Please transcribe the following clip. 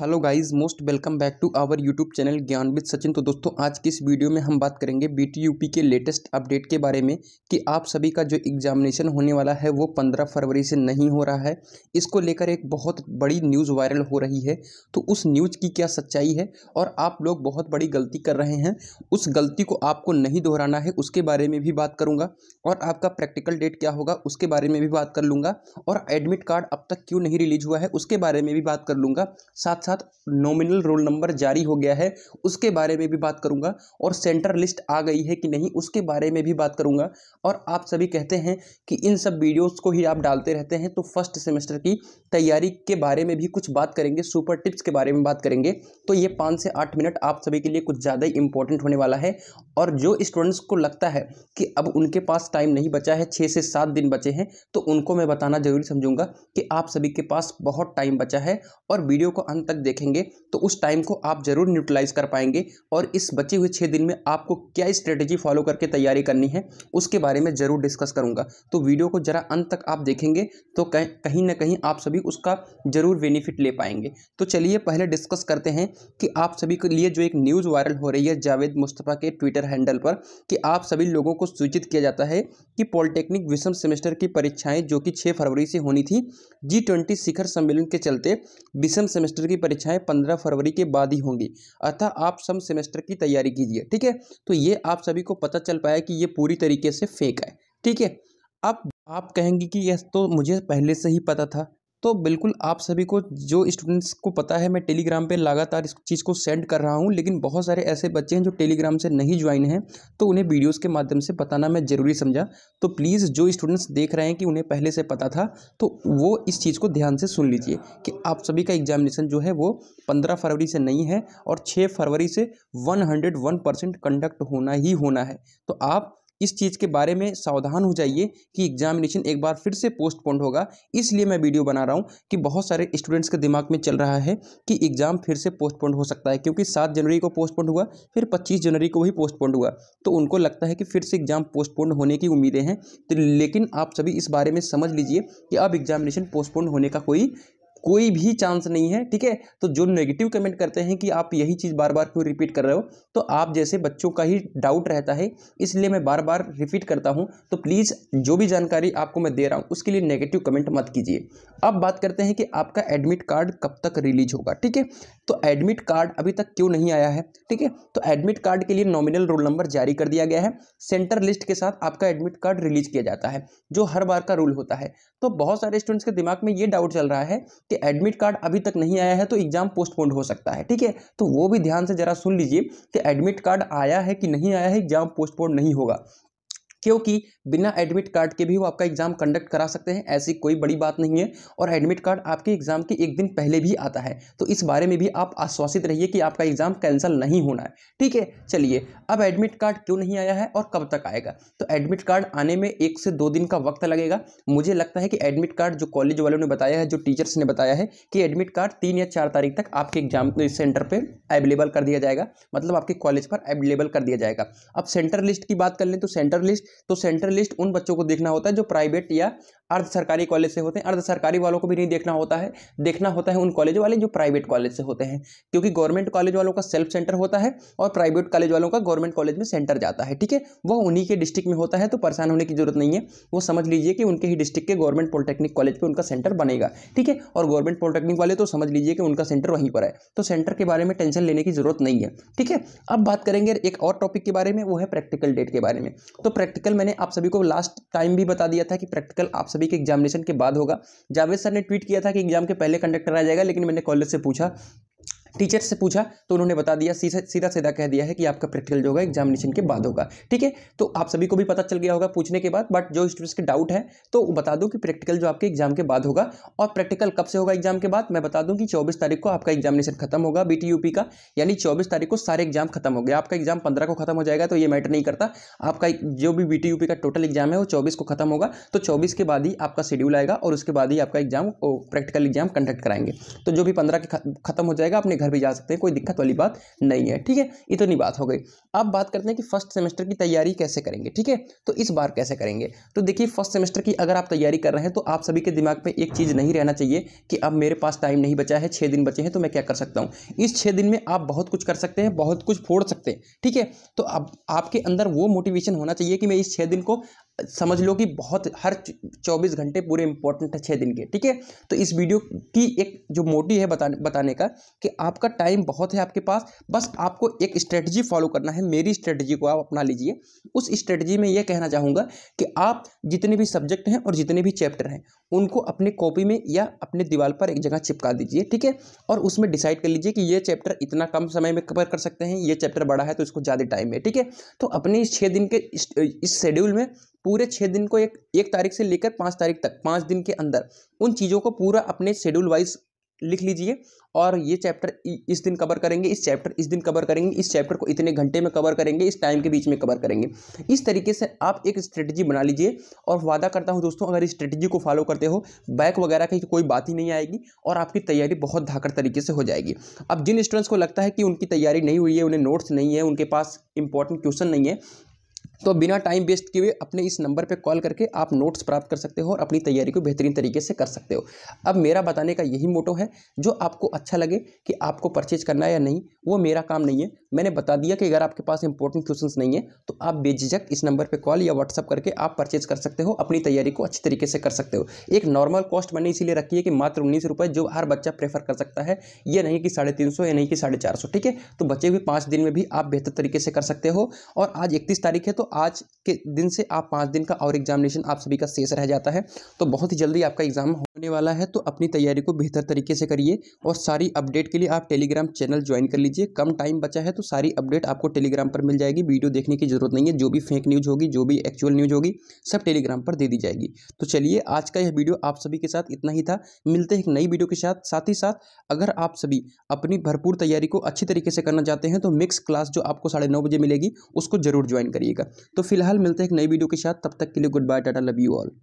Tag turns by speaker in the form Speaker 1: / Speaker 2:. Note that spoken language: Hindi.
Speaker 1: hello guys most welcome back to our YouTube channel Gyan with Sachin तो दोस्तों आज की इस वीडियो में हम बात करेंगे बीटीयूपी के लेटेस्ट अपडेट के बारे में कि आप सभी का जो एग्जामिनेशन होने वाला है वो पंद्रह फरवरी से नहीं हो रहा है इसको लेकर एक बहुत बड़ी न्यूज़ वायरल हो रही है तो उस न्यूज़ की क्या सच्चाई है और आप लोग बहुत बड़ी गलती कर रहे हैं उस गलती को आपको नहीं दोहराना है उसके बारे में भी बात करूँगा और आपका प्रैक्टिकल डेट क्या होगा उसके बारे में भी बात कर लूँगा और एडमिट कार्ड अब तक क्यों नहीं रिलीज हुआ है उसके बारे में भी बात कर लूँगा साथ साथ साथ नॉमिनल रोल नंबर जारी हो गया है उसके बारे में भी बात करूंगा और सेंटर लिस्ट आ गई है कि नहीं उसके बारे में भी बात करूंगा और आप सभी कहते हैं कि इन सब वीडियोस को ही आप डालते रहते हैं तो फर्स्ट सेमेस्टर की तैयारी के बारे में भी कुछ बात करेंगे सुपर टिप्स के बारे में बात करेंगे तो ये पाँच से आठ मिनट आप सभी के लिए कुछ ज़्यादा ही इंपॉर्टेंट होने वाला है और जो स्टूडेंट्स को लगता है कि अब उनके पास टाइम नहीं बचा है छः से सात दिन बचे हैं तो उनको मैं बताना जरूरी समझूंगा कि आप सभी के पास बहुत टाइम बचा है और वीडियो को अंत तक देखेंगे तो उस टाइम को आप ज़रूर न्यूटिलाइज कर पाएंगे और इस बचे हुए छः दिन में आपको क्या स्ट्रेटेजी फॉलो करके तैयारी करनी है उसके बारे में ज़रूर डिस्कस करूँगा तो वीडियो को ज़रा अंत तक आप देखेंगे तो कहीं ना कहीं आप सभी उसका ज़रूर बेनिफिट ले पाएंगे तो चलिए पहले डिस्कस करते हैं कि आप सभी के लिए जो एक न्यूज़ वायरल हो रही है जावेद मुस्तफ़ा के ट्विटर हैंडल पर कि आप सभी लोगों को सूचित किया जाता है कि पॉलिटेक्निक विषम सेमेस्टर की परीक्षाएं जो कि 6 फरवरी से होनी थी जी ट्वेंटी शिखर सम्मेलन के चलते विषम सेमेस्टर की परीक्षाएं पंद्रह फरवरी के बाद ही होंगी अतः आप सम सेमेस्टर की तैयारी कीजिए ठीक है तो ये आप सभी को पता चल पाया कि ये पूरी तरीके से फेक है ठीक है अब आप कहेंगे कि यह तो मुझे पहले से ही पता था तो बिल्कुल आप सभी को जो स्टूडेंट्स को पता है मैं टेलीग्राम पे लगातार इस चीज़ को सेंड कर रहा हूँ लेकिन बहुत सारे ऐसे बच्चे हैं जो टेलीग्राम से नहीं ज्वाइन हैं तो उन्हें वीडियोस के माध्यम से बताना मैं ज़रूरी समझा तो प्लीज़ जो स्टूडेंट्स देख रहे हैं कि उन्हें पहले से पता था तो वो इस चीज़ को ध्यान से सुन लीजिए कि आप सभी का एग्जामिनेशन जो है वो पंद्रह फरवरी से नहीं है और छः फरवरी से वन कंडक्ट होना ही होना है तो आप इस चीज़ के बारे में सावधान हो जाइए कि एग्जामिनेशन एक बार फिर से पोस्टपोन होगा इसलिए मैं वीडियो बना रहा हूँ कि बहुत सारे स्टूडेंट्स के दिमाग में चल रहा है कि एग्ज़ाम फिर से पोस्टपोन हो सकता है क्योंकि सात जनवरी को पोस्टपोन हुआ फिर पच्चीस जनवरी को भी पोस्टपोन हुआ तो उनको लगता है कि फिर से एग्ज़ाम पोस्टपोन होने की उम्मीदें हैं तो लेकिन आप सभी इस बारे में समझ लीजिए कि अब एग्जामिनेशन पोस्टपोन होने का कोई कोई भी चांस नहीं है ठीक है तो जो नेगेटिव कमेंट करते हैं कि आप यही चीज़ बार बार क्यों रिपीट कर रहे हो तो आप जैसे बच्चों का ही डाउट रहता है इसलिए मैं बार बार रिपीट करता हूँ तो प्लीज़ जो भी जानकारी आपको मैं दे रहा हूँ उसके लिए नेगेटिव कमेंट मत कीजिए अब बात करते हैं कि आपका एडमिट कार्ड कब तक रिलीज होगा ठीक है तो एडमिट कार्ड अभी तक क्यों नहीं आया है ठीक है तो एडमिट कार्ड के लिए नॉमिनल रोल नंबर जारी कर दिया गया है सेंटर लिस्ट के साथ आपका एडमिट कार्ड रिलीज किया जाता है जो हर बार का रूल होता है तो बहुत सारे स्टूडेंट्स के दिमाग में ये डाउट चल रहा है कि एडमिट कार्ड अभी तक नहीं आया है तो एग्जाम पोस्टपोन हो सकता है ठीक है तो वो भी ध्यान से जरा सुन लीजिए कि एडमिट कार्ड आया है कि नहीं आया है एग्जाम पोस्टपोन नहीं होगा क्योंकि बिना एडमिट कार्ड के भी वो आपका एग्ज़ाम कंडक्ट करा सकते हैं ऐसी कोई बड़ी बात नहीं है और एडमिट कार्ड आपके एग्ज़ाम के एक दिन पहले भी आता है तो इस बारे में भी आप आश्वासित रहिए कि आपका एग्ज़ाम कैंसिल नहीं होना है ठीक है चलिए अब एडमिट कार्ड क्यों नहीं आया है और कब तक आएगा तो एडमिट कार्ड आने में एक से दो दिन का वक्त लगेगा मुझे लगता है कि एडमिट कार्ड जो कॉलेज वालों ने बताया है जो टीचर्स ने बताया है कि एडमिट कार्ड तीन या चार तारीख तक आपके एग्जाम सेंटर पर अवेलेबल कर दिया जाएगा मतलब आपके कॉलेज पर अवेलेबल कर दिया जाएगा अब सेंटर लिस्ट की बात कर लें तो सेंटर लिस्ट तो सेंट्रल लिस्ट उन बच्चों को देखना होता है जो प्राइवेट या अर्ध सरकारी कॉलेज से होते हैं अर्ध सरकारी वालों को भी नहीं देखना होता है देखना होता है उन कॉलेज वाले जो प्राइवेट कॉलेज से होते हैं क्योंकि गवर्नमेंट कॉलेज वालों का सेल्फ सेंटर होता है और प्राइवेट कॉलेज वालों का गवर्नमेंट कॉलेज में सेंटर जाता है ठीक है वह उन्हीं के डिस्ट्रिक्ट में होता है तो परेशान होने की जरूरत नहीं है वो समझ लीजिए कि उनके ही डिस्ट्रिक्ट के गवर्नमेंट पॉलिटेक्निक कॉलेज पर उनका सेंटर बनेगा ठीक है और गवर्नमेंट पॉलिटेक्निक वाले तो समझ लीजिए कि उनका सेंटर वहीं पर है तो सेंटर के बारे में टेंशन लेने की जरूरत नहीं है ठीक है अब बात करेंगे एक और टॉपिक के बारे में वो है प्रैक्टिकल डेट के बारे में तो प्रैक्टिकल मैंने आप सभी को लास्ट टाइम भी बता दिया था कि प्रैक्टिकल आप सभी सभी के एग्जामिनेशन के बाद होगा जावेद सर ने ट्वीट किया था कि एग्जाम के पहले कंडक्टर आ जाएगा लेकिन मैंने कॉलेज से पूछा टीचर से पूछा तो उन्होंने बता दिया सीधा सीधा कह दिया है कि आपका प्रैक्टिकल जो होगा एग्जामिनेशन के बाद होगा ठीक है तो आप सभी को भी पता चल गया होगा पूछने के बाद बट जो स्टूडेंट्स के डाउट है तो बता दूं कि प्रैक्टिकल जो आपके एग्जाम के बाद होगा और प्रैक्टिकल कब से होगा एग्जाम के बाद मैं बता दूं कि चौबीस तारीख को आपका एग्जामिनेशन खत्म होगा बी का यानी चौबीस तारीख को सारे एग्जाम खत्म हो गया आपका एग्जाम पंद्रह को खत्म हो जाएगा तो ये मैटर नहीं करता आपका जो भी बी का टोटल एग्जाम है वो चौबीस को खत्म होगा तो चौबीस के बाद ही आपका शेड्यूल आएगा और उसके बाद ही आपका एग्जाम प्रैक्टिकल एग्जाम कंडक्ट कराएंगे तो जो भी पंद्रह के खत्म हो जाएगा अपने घर भी जा सकते हैं कोई दिक्कत वाली बात नहीं है ठीक है इतनी बात हो गई अब बात करते हैं कि फर्स्ट सेमेस्टर की तैयारी कैसे करेंगे ठीक है तो इस बार कैसे करेंगे तो देखिए फर्स्ट सेमेस्टर की अगर आप तैयारी कर रहे हैं तो आप सभी के दिमाग में एक चीज़ नहीं रहना चाहिए कि अब मेरे पास टाइम नहीं बचा है छः दिन बचे हैं तो मैं क्या कर सकता हूँ इस छः दिन में आप बहुत कुछ कर सकते हैं बहुत कुछ फोड़ सकते हैं ठीक है तो अब आपके अंदर वो मोटिवेशन होना चाहिए कि मैं इस छः दिन को समझ लो कि बहुत हर 24 घंटे पूरे इंपॉर्टेंट है छः दिन के ठीक है तो इस वीडियो की एक जो मोटिव है बताने बताने का कि आपका टाइम बहुत है आपके पास बस आपको एक स्ट्रेटजी फॉलो करना है मेरी स्ट्रेटजी को आप अपना लीजिए उस स्ट्रेटजी में यह कहना चाहूँगा कि आप जितने भी सब्जेक्ट हैं और जितने भी चैप्टर हैं उनको अपने कॉपी में या अपने दीवार पर एक जगह चिपका दीजिए ठीक है और उसमें डिसाइड कर लीजिए कि ये चैप्टर इतना कम समय में कवर कर सकते हैं ये चैप्टर बड़ा है तो इसको ज़्यादा टाइम है ठीक है तो अपने इस छः दिन के इस शेड्यूल में पूरे छः दिन को एक एक तारीख से लेकर पाँच तारीख तक पाँच दिन के अंदर उन चीज़ों को पूरा अपने शेड्यूल वाइज लिख लीजिए और ये चैप्टर इस दिन कवर करेंगे इस चैप्टर इस दिन कवर करेंगे इस चैप्टर को इतने घंटे में कवर करेंगे इस टाइम के बीच में कवर करेंगे इस तरीके से आप एक स्ट्रेटजी बना लीजिए और वादा करता हूँ दोस्तों अगर इस स्ट्रेटजी को फॉलो करते हो बैक वगैरह की कोई बात ही नहीं आएगी और आपकी तैयारी बहुत धाकर तरीके से हो जाएगी अब जिन स्टूडेंट्स को लगता है कि उनकी तैयारी नहीं हुई है उन्हें नोट्स नहीं है उनके पास इंपॉर्टेंट क्वेश्चन नहीं है तो बिना टाइम वेस्ट किए हुए अपने इस नंबर पर कॉल करके आप नोट्स प्राप्त कर सकते हो और अपनी तैयारी को बेहतरीन तरीके से कर सकते हो अब मेरा बताने का यही मोटो है जो आपको अच्छा लगे कि आपको परचेज करना है या नहीं वो मेरा काम नहीं है मैंने बता दिया कि अगर आपके पास इंपॉर्टेंट क्वेश्चन नहीं है तो आप बेझिझक इस नंबर पर कॉल या व्हाट्सअप करके आप परचेज कर सकते हो अपनी तैयारी को अच्छी तरीके से कर सकते हो एक नॉर्मल कॉस्ट मैंने इसीलिए रखी है कि मात्र उन्नीस रुपये जो हर बच्चा प्रेफर कर सकता है ये नहीं कि साढ़े तीन सौ या नहीं कि साढ़े चार सौ ठीक है तो बचे हुए पाँच दिन में भी आप बेहतर तरीके से कर सकते हो और आज इकतीस तारीख है तो आज के दिन से आप पाँच दिन का और एग्जामिनेशन आप सभी का शेष रह जाता है तो बहुत ही जल्दी आपका एग्जाम होने वाला है तो अपनी तैयारी को बेहतर तरीके से करिए और सारी अपडेट के लिए आप टेलीग्राम चैनल ज्वाइन कर लीजिए कम टाइम बचा है तो सारी अपडेट आपको टेलीग्राम पर मिल जाएगी वीडियो देखने की जरूरत नहीं है जो भी फेक न्यूज़ होगी जो भी एक्चुअल न्यूज़ होगी सब टेलीग्राम पर दे दी जाएगी तो चलिए आज का यह वीडियो आप सभी के साथ इतना ही था मिलते हैं एक नई वीडियो के साथ साथ ही साथ अगर आप सभी अपनी भरपूर तैयारी को अच्छी तरीके से करना चाहते हैं तो मिक्स क्लास जो आपको साढ़े बजे मिलेगी उसको जरूर ज्वाइन करिएगा तो फिलहाल मिलते हैं एक नई वीडियो के साथ तब तक के लिए good bye tata love you all